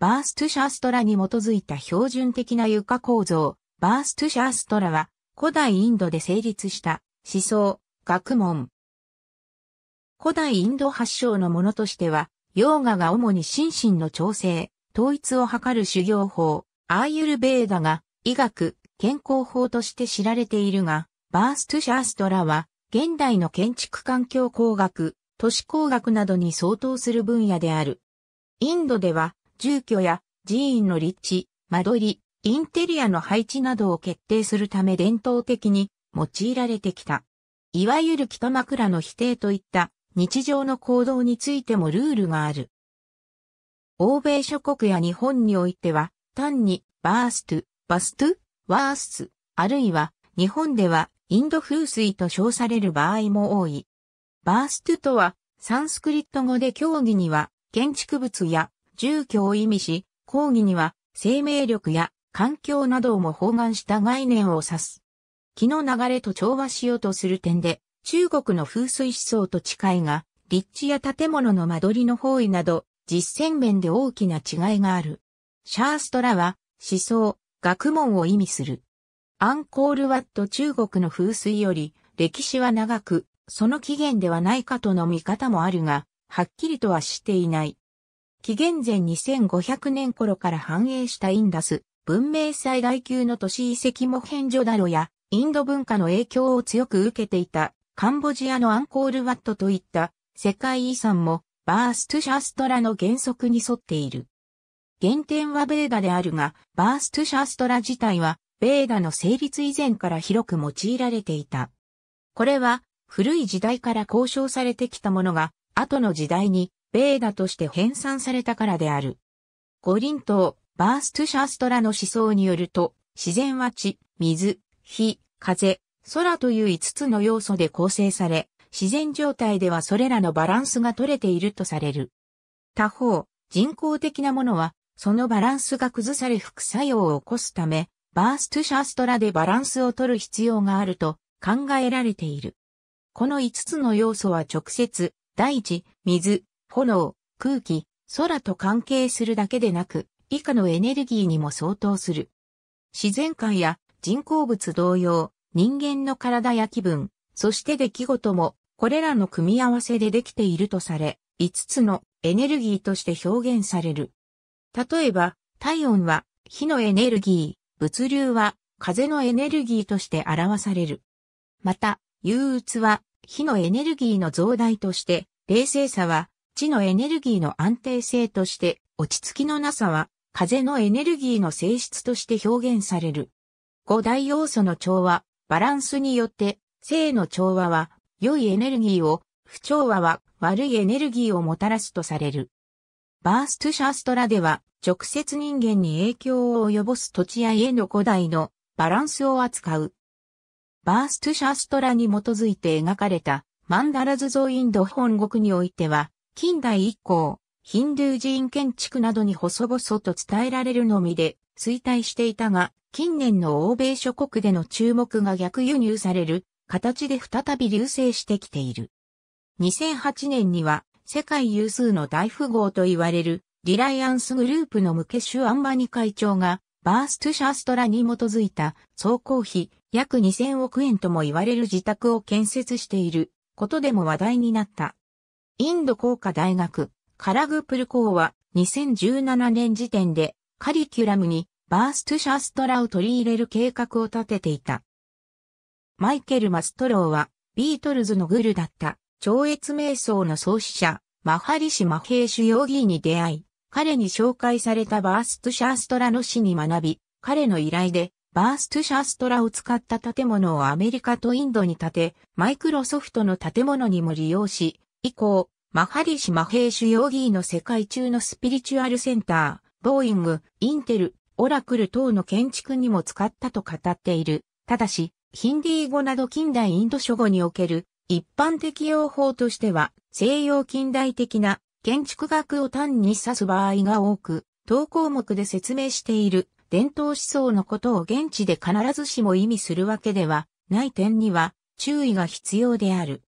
バーストゥシャーストラに基づいた標準的な床構造、バーストゥシャーストラは古代インドで成立した思想、学問。古代インド発祥のものとしては、ヨーガが主に心身の調整、統一を図る修行法、アーユルベーダが医学、健康法として知られているが、バーストゥシャーストラは現代の建築環境工学、都市工学などに相当する分野である。インドでは住居や寺院の立地、間取り、インテリアの配置などを決定するため伝統的に用いられてきた。いわゆる北枕の否定といった日常の行動についてもルールがある。欧米諸国や日本においては単にバースト、バスト、ワース、あるいは日本ではインド風水と称される場合も多い。バーストとはサンスクリット語で競技には建築物や住居を意味し、抗議には生命力や環境などをも包含した概念を指す。気の流れと調和しようとする点で、中国の風水思想と近いが、立地や建物の間取りの方位など、実践面で大きな違いがある。シャーストラは、思想、学問を意味する。アンコールワット中国の風水より、歴史は長く、その起源ではないかとの見方もあるが、はっきりとはしていない。紀元前2500年頃から繁栄したインダス、文明最大級の都市遺跡も変ジョダロや、インド文化の影響を強く受けていた、カンボジアのアンコールワットといった世界遺産も、バーストゥシャストラの原則に沿っている。原点はベーダであるが、バーストゥシャストラ自体は、ベーダの成立以前から広く用いられていた。これは、古い時代から交渉されてきたものが、後の時代にベーダとして編纂されたからである。五輪島、バーストゥシャストラの思想によると、自然は地、水、火、風、空という五つの要素で構成され、自然状態ではそれらのバランスが取れているとされる。他方、人工的なものは、そのバランスが崩され副作用を起こすため、バーストゥシャストラでバランスを取る必要があると考えられている。この五つの要素は直接、大地、水、炎、空気、空と関係するだけでなく、以下のエネルギーにも相当する。自然界や人工物同様、人間の体や気分、そして出来事も、これらの組み合わせでできているとされ、5つのエネルギーとして表現される。例えば、体温は火のエネルギー、物流は風のエネルギーとして表される。また、憂鬱は火のエネルギーの増大として、冷静さは地のエネルギーの安定性として、落ち着きのなさは、風のエネルギーの性質として表現される。五大要素の調和、バランスによって、性の調和は、良いエネルギーを、不調和は、悪いエネルギーをもたらすとされる。バーストシャストラでは、直接人間に影響を及ぼす土地や家の古代のバランスを扱う。バーストシャストラに基づいて描かれたマンダラズ像インド本国においては、近代以降、ヒンドゥー人建築などに細々と伝えられるのみで衰退していたが、近年の欧米諸国での注目が逆輸入される形で再び流星してきている。2008年には世界有数の大富豪と言われるリライアンスグループのムケシュ・アンバニ会長がバーストゥシャストラに基づいた総工費約2000億円とも言われる自宅を建設していることでも話題になった。インド工科大学、カラグプル校は2017年時点でカリキュラムにバーストシャストラを取り入れる計画を立てていた。マイケル・マストローはビートルズのグルだった超越瞑想の創始者マハリシ・マヘイシュ・ヨーギーに出会い、彼に紹介されたバーストシャストラの詩に学び、彼の依頼でバーストシャストラを使った建物をアメリカとインドに建て、マイクロソフトの建物にも利用し、以降、マハリシ・マヘイシュ・ヨーギーの世界中のスピリチュアルセンター、ボーイング、インテル、オラクル等の建築にも使ったと語っている。ただし、ヒンディー語など近代インド諸語における一般的用法としては、西洋近代的な建築学を単に指す場合が多く、当項目で説明している伝統思想のことを現地で必ずしも意味するわけではない点には注意が必要である。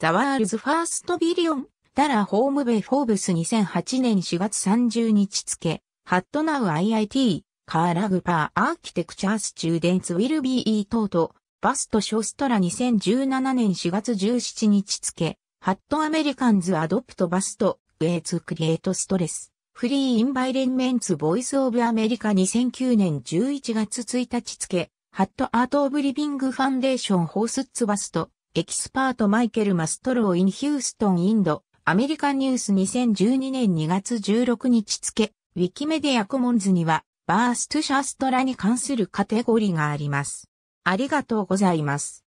ザワールズファーストビリオン、ダラホームベイフォーブス2008年4月30日付、ハットナウ IIT、カーラグパーアーキテクチャースチューデンツウィルビーイートート、バストショストラ2017年4月17日付、ハットアメリカンズアドプトバスト、ウェイツクリエイトストレス。フリーインバイレンメンツボイスオブアメリカ2009年11月1日付、ハットアートオブリビングファンデーションホースツバスト、エキスパートマイケル・マストロー・イン・ヒューストン・インド、アメリカニュース2012年2月16日付、ウィキメディアコモンズには、バーストゥシャストラに関するカテゴリーがあります。ありがとうございます。